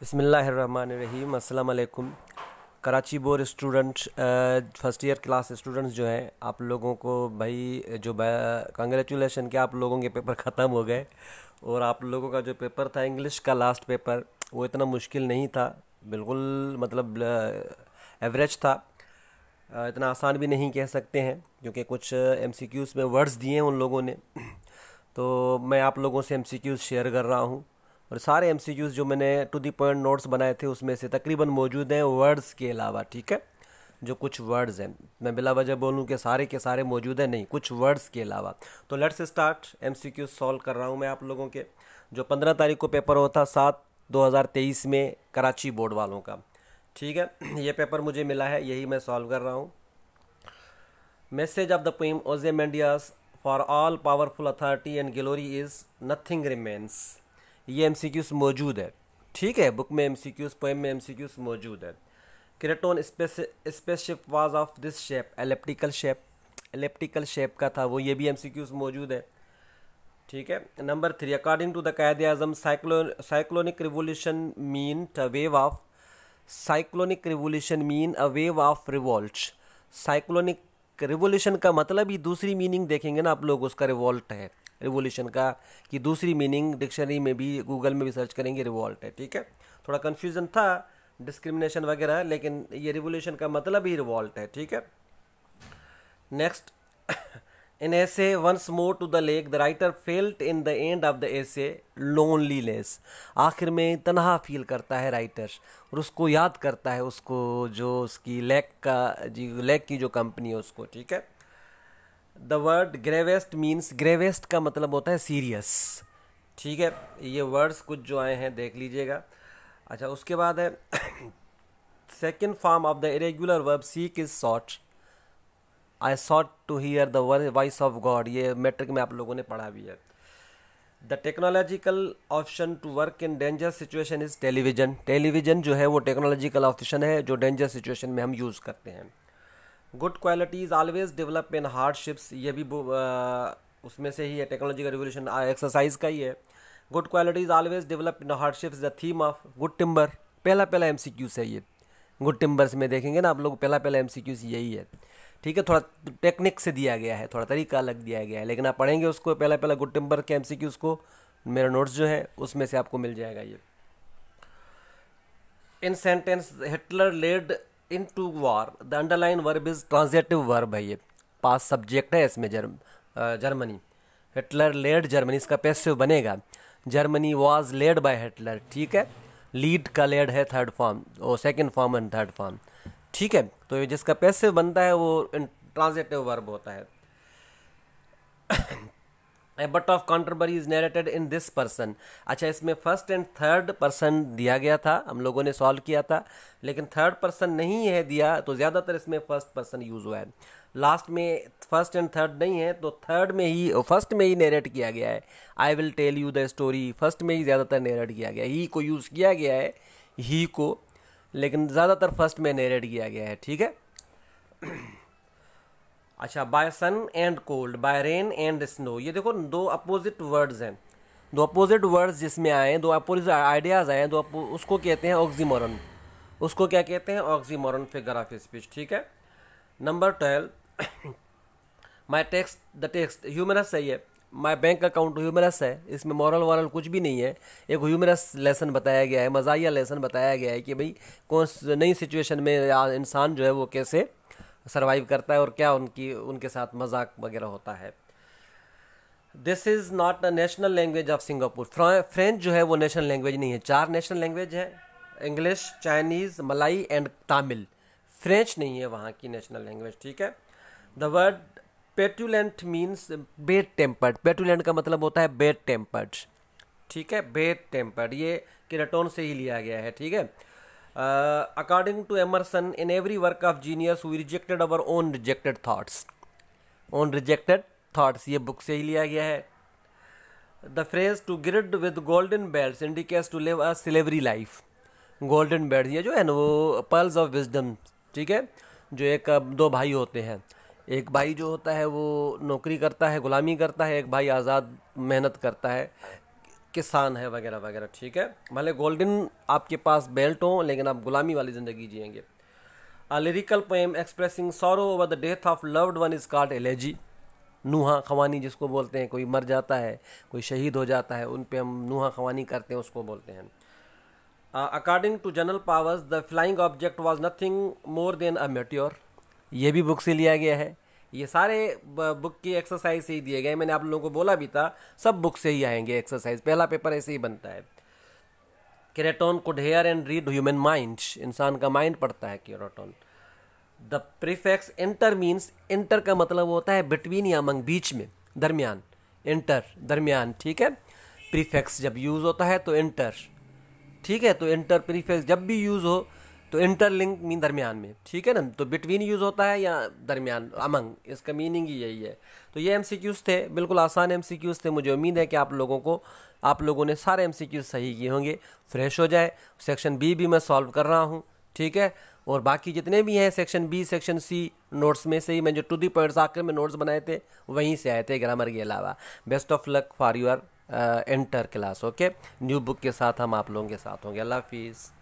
बसमीम् अल्लाम Karachi board student first year class students जो हैं आप लोगों को भाई जो कंग्रेचुलेशन के आप लोगों के पेपर ख़त्म हो गए और आप लोगों का जो पेपर था इंग्लिश का लास्ट पेपर वो इतना मुश्किल नहीं था बिल्कुल मतलब एवरेज था इतना आसान भी नहीं कह सकते हैं क्योंकि कुछ एम में वर्ड्स दिए हैं उन लोगों ने तो मैं आप लोगों से एम शेयर कर रहा हूँ और सारे एम जो मैंने टू दी पॉइंट नोट्स बनाए थे उसमें से तकरीबन मौजूद हैं वर्ड्स के अलावा ठीक है जो कुछ वर्ड्स हैं मैं बिला वजह बोलूँ कि सारे के सारे मौजूद हैं नहीं कुछ वर्ड्स के अलावा तो let's start M C Q solve कर रहा हूँ मैं आप लोगों के जो पंद्रह तारीख को पेपर होता सात तेईस में कराची बोर्ड वालों का ठीक है ये पेपर मुझे मिला है यही मैं सॉल्व कर रहा हूँ message of the poem Ozymandias for all powerful authority and glory is nothing remains ये एम मौजूद है ठीक है बुक में एम सी क्यूज़ पोएम में एम सी क्यूज़ मौजूद है Krypton space spaceship was of this shape elliptical shape elliptical shape का था वो ये भी एम सी क्यूज़ मौजूद है ठीक है number three according to the Quaid Azam cyclo cyclonic revolution mean a wave of cyclonic revolution mean a wave of revolt cyclonic revolution का मतलब ही दूसरी मीनिंग देखेंगे ना आप लोग उसका रिवॉल्ट है रिवोल्यूशन का कि दूसरी मीनिंग डिक्शनरी में भी गूगल में भी सर्च करेंगे रिवॉल्ट है ठीक है थोड़ा कन्फ्यूज़न था डिस्क्रिमिनेशन वगैरह लेकिन ये रिवोल्यूशन का मतलब ही रिवॉल्ट है ठीक है next an essay once more to the lake the writer felt in the end of the essay loneliness आखिर में तनहा फील करता है राइटर और उसको याद करता है उसको जो उसकी लेक का जी लेक की जो कंपनी है उसको ठीक है the word gravest means gravest का मतलब होता है सीरियस ठीक है ये वर्ड्स कुछ जो आए हैं देख लीजिएगा अच्छा उसके बाद है second form of the irregular verb seek is sought I sought to hear the voice of God ये मेट्रिक में आप लोगों ने पढ़ा भी है the technological option to work in danger situation is television television जो है वो टेक्नोलॉजिकल ऑप्शन है जो डेंजर सिचुएशन में हम यूज़ करते हैं good quality is always develop in hardships ये भी उसमें से ही है टेक्नोलॉजी का रिवोल्यूशन एक्सरसाइज का ही है good quality is always develop in hardships the theme of good timber पहला पहला एम सी क्यूज़ है ये गुड टिम्बर्स में देखेंगे ना आप लोग पहला पहला एम सी क्यूज़ यही है ठीक है थोड़ा टेक्निक से दिया गया है थोड़ा तरीका अलग दिया गया है लेकिन आप पढ़ेंगे उसको पहला पहला गुड टेम्पर के एम सी क्यूज़ को मेरा नोट्स जो है उसमें से आपको मिल जाएगा ये इन sentence Hitler led into war the underline verb is transitive verb है ये पास सब्जेक्ट है इसमें जर्म जर्मनी हिटलर लेड जर्मनी इसका पैसिव बनेगा Germany was led by Hitler ठीक है लीड का लेड है थर्ड फॉर्म और second form and third form ठीक है तो जिसका पैसिव बनता है वो ट्रांजिटिव वर्ब होता है but of Canterbury is narrated in this person अच्छा इसमें फर्स्ट एंड थर्ड पर्सन दिया गया था हम लोगों ने सॉल्व किया था लेकिन थर्ड पर्सन नहीं है दिया तो ज़्यादातर इसमें फर्स्ट पर्सन यूज़ हुआ है लास्ट में फर्स्ट एंड थर्ड नहीं है तो थर्ड में ही फर्स्ट में ही नरेट किया गया है I will tell you the story first में ही ज़्यादातर नरेट किया गया ही को यूज़ किया गया है ही को लेकिन ज़्यादातर फर्स्ट में नेरेट किया गया है ठीक है अच्छा by sun and cold by rain and snow ये देखो दो अपोजिट वर्ड्स हैं दो अपोजिट वर्ड्स जिसमें आए दो अपोजिट आइडियाज़ आए दो उसको कहते हैं ऑक्सीमोरन उसको क्या कहते हैं ऑक्सीमोरन फिगर ऑफ स्पीच ठीक है number twelve my text the text humorous सही है माय बैंक अकाउंट ह्यूमरस है इसमें मॉरल वॉरल कुछ भी नहीं है एक ह्यूमरस लेसन बताया गया है मजाया लेसन बताया गया है कि भाई कौन नई सिचुएशन में इंसान जो है वो कैसे सर्वाइव करता है और क्या उनकी उनके साथ मजाक वगैरह होता है this is not a national language of Singapore French जो है वो नेशनल लैंग्वेज नहीं है चार नेशनल लैंग्वेज है English Chinese Malay and Tamil French नहीं है वहाँ की नेशनल लैंग्वेज ठीक है the word petulant means bad tempered petulant का मतलब होता है बेड टेम्पर्ड ठीक है बेड टेम्पर्ड ये किराटोन से ही लिया गया है ठीक है according to Emerson in every work of genius we rejected our own rejected thoughts own rejected thoughts ये बुक से ही लिया गया है the phrase to gird with golden belt indicates to live a slavery life golden belt ये जो है ना वो पर्ल्स ऑफ विजडम ठीक है जो एक दो भाई होते हैं एक भाई जो होता है वो नौकरी करता है ग़ुलामी करता है एक भाई आज़ाद मेहनत करता है किसान है वगैरह वगैरह ठीक है भले गोल्डन आपके पास बेल्ट हो लेकिन आप ग़ुलामी वाली ज़िंदगी जियेंगे a lyrical poem expressing sorrow over the death of loved one is called elegy नूहा खवानी जिसको बोलते हैं कोई मर जाता है कोई शहीद हो जाता है उन पर हम नूहा खवानी करते हैं उसको बोलते हैं according to General Powers the flying object was nothing more than a meteor ये भी बुक से लिया गया है ये सारे बुक की एक्सरसाइज से ही दिए गए मैंने आप लोगों को बोला भी था सब बुक से ही आएंगे एक्सरसाइज पहला पेपर ऐसे ही बनता है केरेटोन could hear and read human mind इंसान का माइंड पढ़ता है केरेटोन the prefix inter means inter का मतलब होता है बिटवीन या मंग बीच में दरमियान इंटर दरमियान ठीक है प्रीफेक्स जब यूज़ होता है तो इंटर ठीक है तो इंटर प्रीफेक्स जब भी यूज़ हो तो इंटरलिंक मीन दरमियान में ठीक है ना तो बिटवीन यूज़ होता है या दरमियान अमंग इसका मीनिंग ही यही है तो ये एम थे बिल्कुल आसान एम थे मुझे उम्मीद है कि आप लोगों को आप लोगों ने सारे एम सही किए होंगे फ्रेश हो जाए सेक्शन बी भी मैं सॉल्व कर रहा हूँ ठीक है और बाकी जितने भी हैं section B section C notes में से ही मैं जो टू दी पॉइंट्स आकर में नोट्स बनाए थे वहीं से आए थे ग्रामर के अलावा best of luck for your inter class okay new book के साथ हम आप लोगों के साथ होंगे अल्लाह हाफिज़